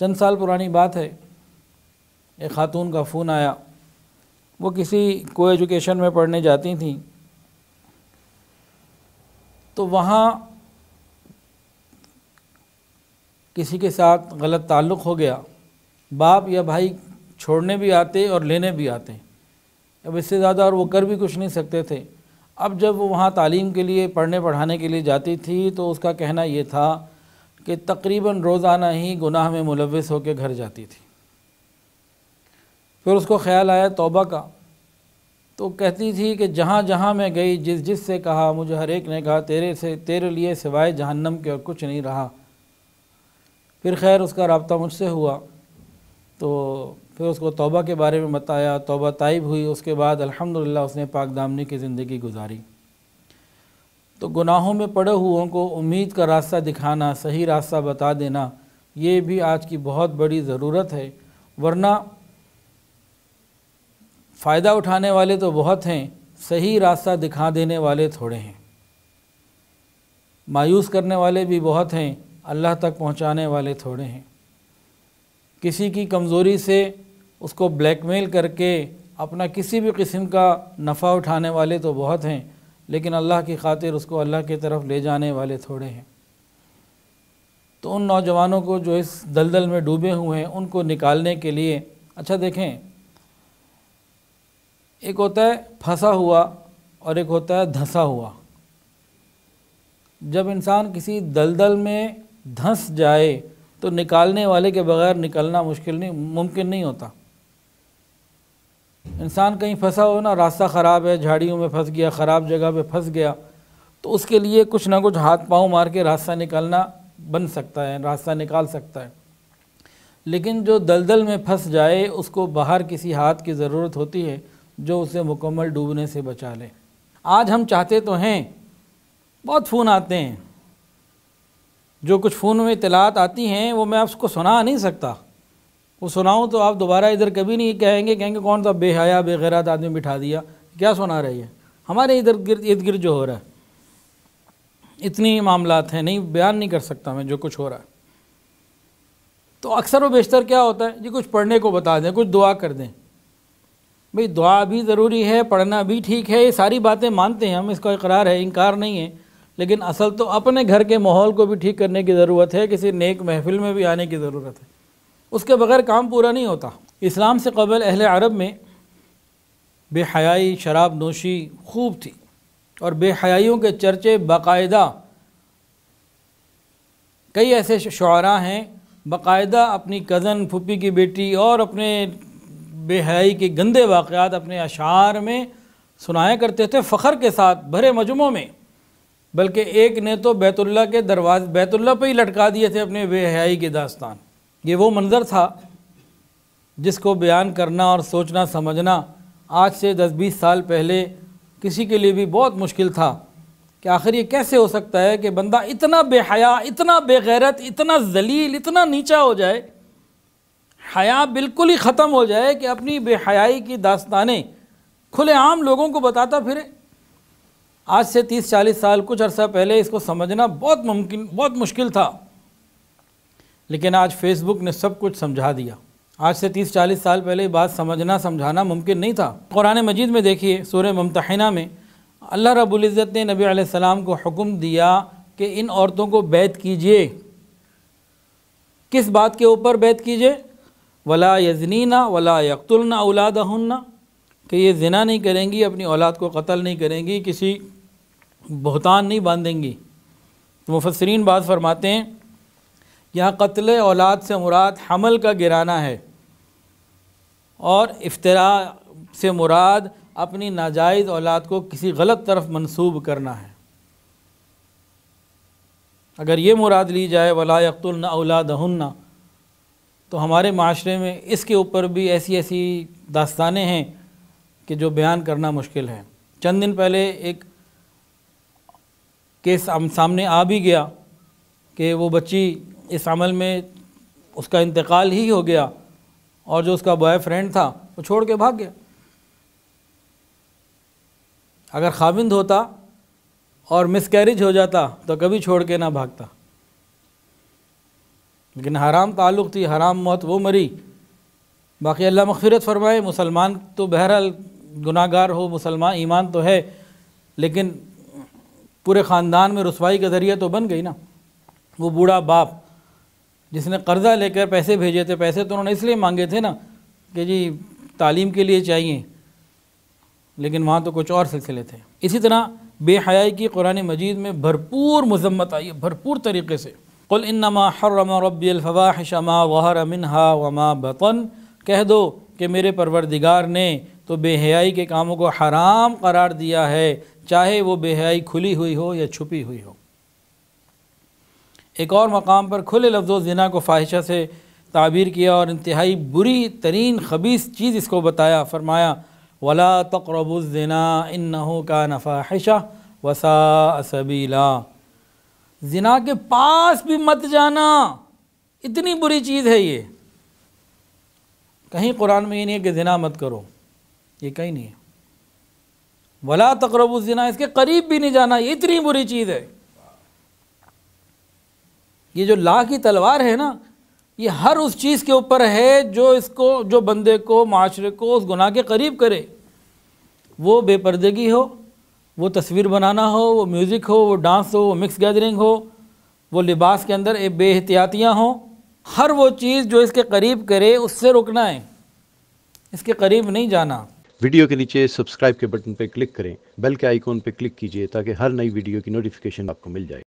चंद साल पुरानी बात है एक खातून का फ़ोन आया वो किसी को एजुकेशन में पढ़ने जाती थी तो वहाँ किसी के साथ गलत ताल्लुक़ हो गया बाप या भाई छोड़ने भी आते और लेने भी आते अब इससे ज़्यादा और वो कर भी कुछ नहीं सकते थे अब जब वो वहाँ तालीम के लिए पढ़ने पढ़ाने के लिए जाती थी तो उसका कहना ये था कि तकरीबन रोज़ाना ही गुनाह में मुलविस होकर घर जाती थी फिर उसको ख्याल आया तोबा का तो कहती थी कि जहाँ जहाँ मैं गई जिस जिस से कहा मुझे हर एक ने कहा तेरे से तेरे लिए सिवाय जहन्नम के और कुछ नहीं रहा फिर खैर उसका रबता मुझसे हुआ तो फिर उसको तौबा के बारे में बताया तौबा तयब हुई उसके बाद अल्हम्दुलिल्लाह उसने पाक दामनी की ज़िंदगी गुजारी तो गुनाहों में पड़े हुओं को उम्मीद का रास्ता दिखाना सही रास्ता बता देना ये भी आज की बहुत बड़ी ज़रूरत है वरना फ़ायदा उठाने वाले तो बहुत हैं सही रास्ता दिखा देने वाले थोड़े हैं मायूस करने वाले भी बहुत हैं अल्लाह तक पहुंचाने वाले थोड़े हैं किसी की कमज़ोरी से उसको ब्लैकमेल करके अपना किसी भी किस्म का नफ़ा उठाने वाले तो बहुत हैं लेकिन अल्लाह की खातिर उसको अल्लाह की तरफ ले जाने वाले थोड़े हैं तो उन नौजवानों को जो इस दलदल में डूबे हुए हैं उनको निकालने के लिए अच्छा देखें एक होता है फंसा हुआ और एक होता है धंसा हुआ जब इंसान किसी दलदल में धंस जाए तो निकालने वाले के बगैर निकलना मुश्किल नहीं मुमकिन नहीं होता इंसान कहीं फंसा हो ना रास्ता ख़राब है झाड़ियों में फंस गया ख़राब जगह पे फंस गया तो उसके लिए कुछ ना कुछ हाथ पांव मार के रास्ता निकालना बन सकता है रास्ता निकाल सकता है लेकिन जो दलदल में फंस जाए उसको बाहर किसी हाथ की ज़रूरत होती है जो उसे मुकम्मल डूबने से बचा ले आज हम चाहते तो हैं बहुत फ़ोन आते हैं जो कुछ फ़ोन में इतलात आती हैं वो मैं आपको सुना नहीं सकता वो सुनाऊँ तो आप दोबारा इधर कभी नहीं कहेंगे कहेंगे कौन सा बेहया बेगैरत आदमी बिठा दिया क्या सुना रही है हमारे इधर गिर्द इर्द गिर्द जो हो रहा है इतनी मामला हैं नहीं बयान नहीं कर सकता मैं जो कुछ हो रहा है तो अक्सर व बेशतर क्या होता है जी कुछ पढ़ने को बता दें कुछ दुआ कर दें भाई दुआ भी ज़रूरी है पढ़ना भी ठीक है ये सारी बातें मानते हैं हम इसका इकरार है इनकार नहीं है लेकिन असल तो अपने घर के माहौल को भी ठीक करने की ज़रूरत है किसी नेक महफिल में भी आने की ज़रूरत है उसके बगैर काम पूरा नहीं होता इस्लाम से कबल अहल अरब में बेहयाई शराब नोशी खूब थी और बेहयाइयों के चर्चे बाकायदा कई ऐसे शुरा हैं बाकायदा अपनी कज़न फुपी की बेटी और अपने बेहयाई के गंदे वाक़ात अपने अशार में सुनाया करते थे फ़खर के साथ भरे मजमों में बल्कि एक ने तो बैतुल्ला के दरवाज़े बैतुल्ला पर ही लटका दिए थे अपने बेहयाई के दास्तान ये वो मंज़र था जिसको बयान करना और सोचना समझना आज से 10-20 साल पहले किसी के लिए भी बहुत मुश्किल था कि आखिर ये कैसे हो सकता है कि बंदा इतना बेहया इतना बेगैरत इतना जलील इतना नीचा हो जाए हया बिल्कुल ही ख़त्म हो जाए कि अपनी बेहयाई की दास्तानें खुले आम लोगों को बताता फिरे आज से 30-40 साल कुछ अरसा पहले इसको समझना बहुत मुमकिन बहुत मुश्किल था लेकिन आज फेसबुक ने सब कुछ समझा दिया आज से 30-40 साल पहले बात समझना समझाना मुमकिन नहीं था कुरान मजीद में देखिए सूर ममतहना में अल्लाह रबुल्ज़त ने नबी सलाम को हुक्म दिया कि इन औरतों को बैत कीजिए किस बात के ऊपर बैत कीजिए वला यजनीना वला यकतुलना औलाद हन्ना कि ये जना नहीं करेंगी अपनी औलाद को कत्ल नहीं करेंगी किसी बहतान नहीं बांधेंगी तो मुफसरीन बात फरमाते हैं यहाँ कत्ल औलाद से मुराद हमल का गिराना है और इफ्तरा से मुराद अपनी नाजायज़ औलाद को किसी गलत तरफ मंसूब करना है अगर ये मुराद ली जाए वला यकतुल्न औलादहन्ना तो हमारे माशरे में इसके ऊपर भी ऐसी ऐसी दास्तानें हैं कि जो बयान करना मुश्किल है चंद दिन पहले एक केस सामने आ भी गया कि वो बच्ची इस अमल में उसका इंतकाल ही हो गया और जो उसका बॉयफ्रेंड था वो छोड़ के भाग गया अगर खाविंद होता और मिसकैरिज हो जाता तो कभी छोड़ के ना भागता लेकिन हराम ताल्लुक़ थी हराम मौत वो मरी बाकी अल्लाह मखफरत फरमाए मुसलमान तो बहरहाल गुनागार हो मुसलमान ईमान तो है लेकिन पूरे ख़ानदान में रसवाई का ज़रिया तो बन गई ना वो बूढ़ा बाप जिसने कर्ज़ा लेकर पैसे भेजे थे पैसे तो उन्होंने इसलिए मांगे थे ना कि जी तालीम के लिए चाहिए लेकिन वहाँ तो कुछ और सिलसिले थे इसी तरह बेहयाई की कुरान मजीद में भरपूर मजम्मत आई है भरपूर तरीके से कुल इनमा हर्रम रबाहिश मा वहर हा वमा बतन कह दो कि मेरे परवरदिगार ने तो बेहयाई के कामों को हराम करार दिया है चाहे वो बेहयाई खुली हुई हो या छुपी हुई हो एक और मकाम पर खुले लफ्ज़ जना को फाहिशा से ताबीर किया और इंतहाई बुरी तरीन खबीस चीज़ इसको बताया फरमाया वला तकरबुलना इन का नफाहिशा वसा सबीला जना के पास भी मत जाना इतनी बुरी चीज़ है ये कहीं कुरान में ये नहीं है कि जना मत करो ये कहीं नहीं है वला तकरबुलना इसके करीब भी नहीं जाना ये इतनी बुरी चीज़ है ये जो ला की तलवार है ना ये हर उस चीज़ के ऊपर है जो इसको जो बंदे को माशरे को उस गुनाह के करीब करे वो बेपर्दगी हो वो तस्वीर बनाना हो वो म्यूज़िक हो वो डांस हो वो मिक्स गैदरिंग हो वो लिबास के अंदर बेहतियातियाँ हों हर वो चीज़ जो इसके करीब करे उससे रुकना है इसके करीब नहीं जाना वीडियो के नीचे सब्सक्राइब के बटन पर क्लिक करें बेल के आइकॉन पर क्लिक कीजिए ताकि हर नई वीडियो की नोटिफिकेशन आपको मिल जाए